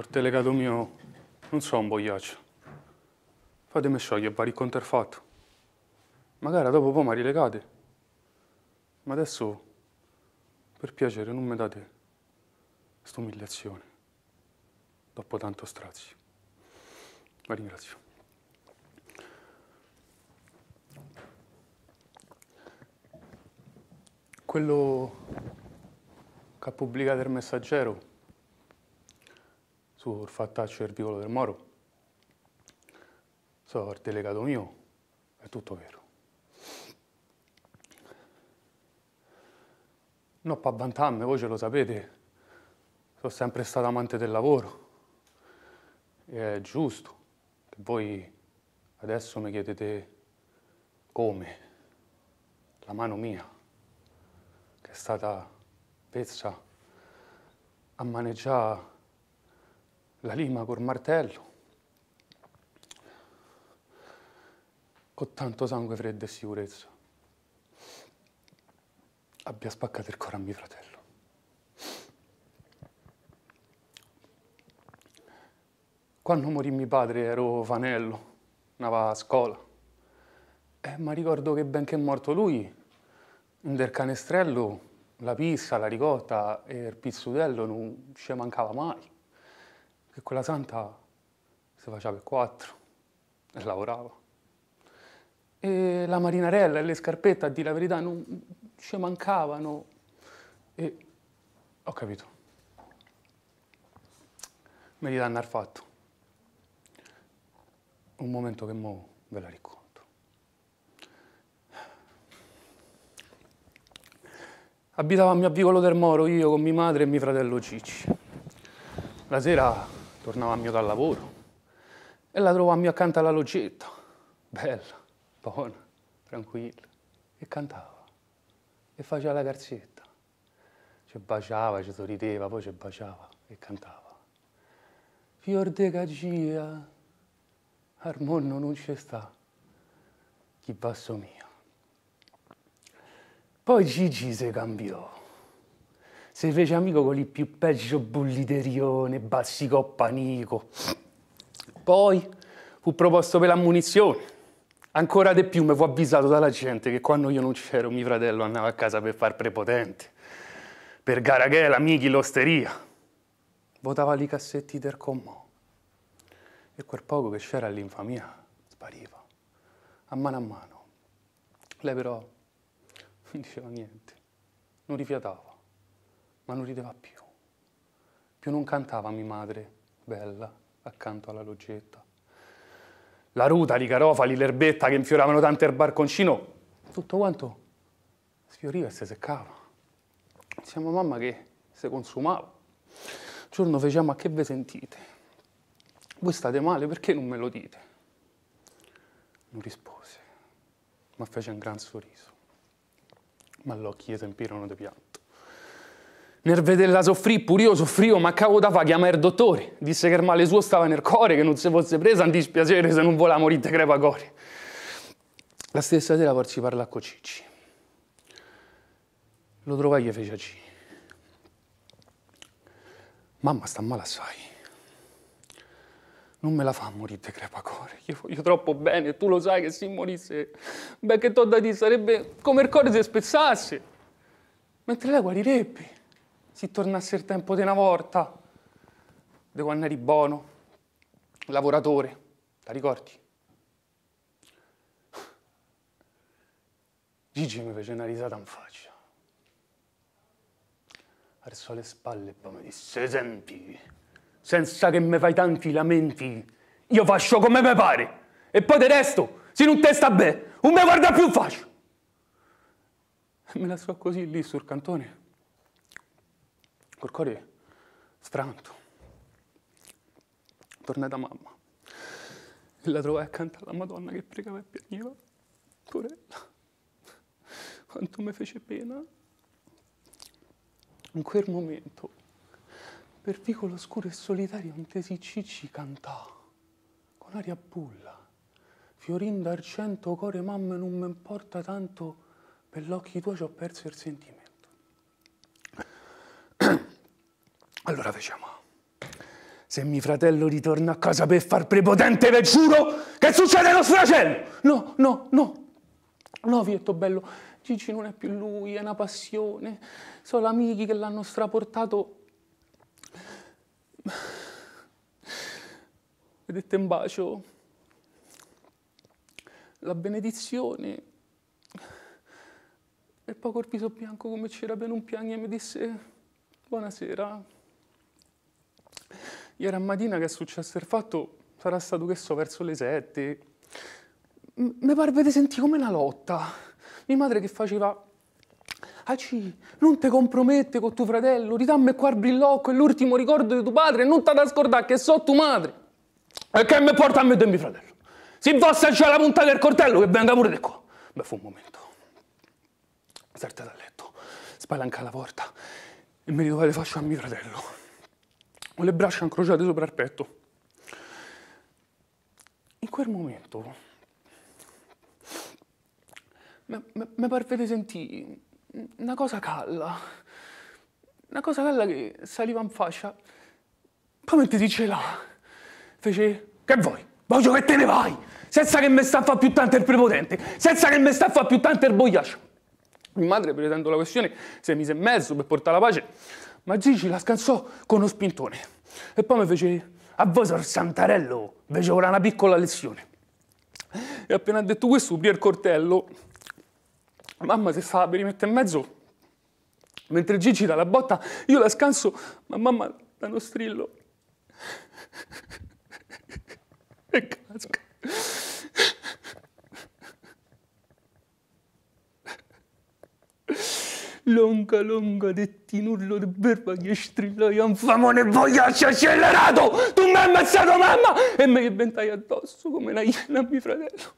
Forte legato mio, non so un boiaccio. Fatemi sciogliere pari contraffatto. Magari dopo poi mi rilegate. Ma adesso, per piacere, non mi date st'umiliazione. Dopo tanto strazio. La ringrazio. Quello che ha pubblicato il messaggero sul fattaccio del vicolo del Moro, so il delegato mio, è tutto vero. Non per vantarmi, voi ce lo sapete, sono sempre stato amante del lavoro. E è giusto che voi adesso mi chiedete come la mano mia, che è stata pezza a maneggiare la lima col martello, con tanto sangue freddo e sicurezza, abbia spaccato il cuore a mio fratello. Quando morì mio padre ero fanello, andava a scuola. Eh, ma ricordo che benché morto lui, del canestrello, la pizza, la ricotta e il pizzutello non ci mancava mai. E quella santa si faceva per quattro e lavorava. E la marinarella e le scarpette, a dire la verità, non ci mancavano. E ho capito. Me li danno al fatto. Un momento che mo ve la racconto. Abitavamo a Vicolo del Moro io con mia madre e mio fratello Cicci. La sera tornavamo io dal lavoro e la a mio accanto alla loggetta, bella, buona, tranquilla, e cantava, e faceva la carzetta, ci baciava, ci sorrideva, poi ci baciava e cantava. Fior de cagia, al mondo non ci sta, chi basso mio. Poi Gigi si cambiò se fece amico con il più peggio bulliterione, Bassicoppa Nico. Poi fu proposto per la Ancora di più mi fu avvisato dalla gente che quando io non c'ero mio fratello andava a casa per far prepotente. Per Garaghela, Michi, l'osteria. Votava lì cassetti del commo. E quel poco che c'era all'infamia spariva. A mano a mano. Lei però non diceva niente. Non rifiatava ma non rideva più. Più non cantava mia madre, bella, accanto alla loggetta. La ruta, i carofali, l'erbetta che infioravano tanto il barconcino, tutto quanto sfioriva e si seccava. Siamo mamma che si consumava. Un giorno feciamo a che ve sentite? Voi state male, perché non me lo dite? Non rispose, ma fece un gran sorriso. Ma gli occhi gli s'empirono di pianto. Nel vederla soffrì, pur io soffrivo, ma cavo da fa chiamare il dottore. Disse che il male suo stava nel cuore, che non si fosse presa, un dispiacere se non voleva morire crepa cuore. La stessa sera poi farci parla con Cicci. Lo trovai e fece a Cicci. Mamma sta male assai. Non me la fa morire crepacore, io voglio troppo bene, tu lo sai che se morisse, beh che t'ho da dire, sarebbe come il cuore se spezzasse, mentre lei guarirebbe si tornasse il tempo di una volta, di quando eri buono, lavoratore, la ricordi? Gigi mi fece una risata in faccia. Alzò le spalle e poi mi disse, senti, senza che mi fai tanti lamenti, io faccio come mi pare. E poi del resto, se non te sta bene, non mi guarda più faccio. E me la so così lì sul cantone col cuore franto. Tornai da mamma e la trovai accanto alla Madonna che pregava e piangeva. Porella, quanto mi fece pena. In quel momento, per vicolo scuro e solitario, un tesicicci cantava con aria bulla. Fiorin d'argento, core mamma, non mi importa tanto, per l'occhi tuoi ci ho perso il sentimento. Allora facciamo. Se mio fratello ritorna a casa per far prepotente, ve giuro che succede lo stracello! No, no, no. No, Vietto bello, Gigi non è più lui, è una passione. Sono amici che l'hanno straportato. Vedete un bacio? La benedizione. E poi col viso bianco come c'era per non piangere mi disse buonasera. Ieri a mattina che è successo il fatto sarà stato che so verso le sette. mi parve di sentire come una lotta. Mia madre che faceva Aci, ah non ti compromette con tuo fratello, ridammi qua il brillocco, è l'ultimo ricordo di tuo padre, non ti da scordare che so tua madre. E che mi porta a me e mio fratello? Se vostra c'è la punta del coltello, che venga pure di qua. Beh, fu un momento. Salta dal letto, spalanca la porta e mi ritrovate le a mio fratello con le braccia incrociate sopra il petto. In quel momento mi parve di sentire una cosa calda, una cosa calda che saliva in fascia, poi mentre dice là, fece, che vuoi? Voglio che te ne vai, senza che mi sta a fare più tanto il prepotente, senza che mi sta a fare più tanto il boiaccio. Mia madre, prendendo la questione, sei mise in mezzo per portare la pace, ma Gigi la scansò con uno spintone e poi mi fece a voi sor Santarello, fece ora una piccola lezione. E appena detto questo, aprì il cortello. Mamma si stava per rimettere in mezzo. Mentre Gigi dà la botta, io la scanso, ma mamma dà uno strillo. e casca. Longa, longa, dettinullo di berba che strillai un famone vogliaccio accelerato! Tu mi hai ammazzato, mamma! E mi gli bentai addosso come una iena a mio fratello.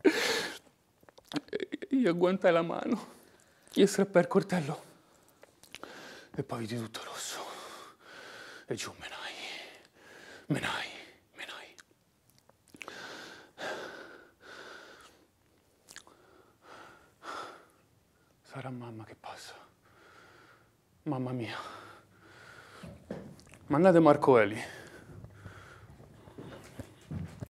E gli agguantai la mano, gli strappai il coltello e poi di tutto rosso. E giù menai, menai. a mamma che passa. Mamma mia. Mandate Marco Eli.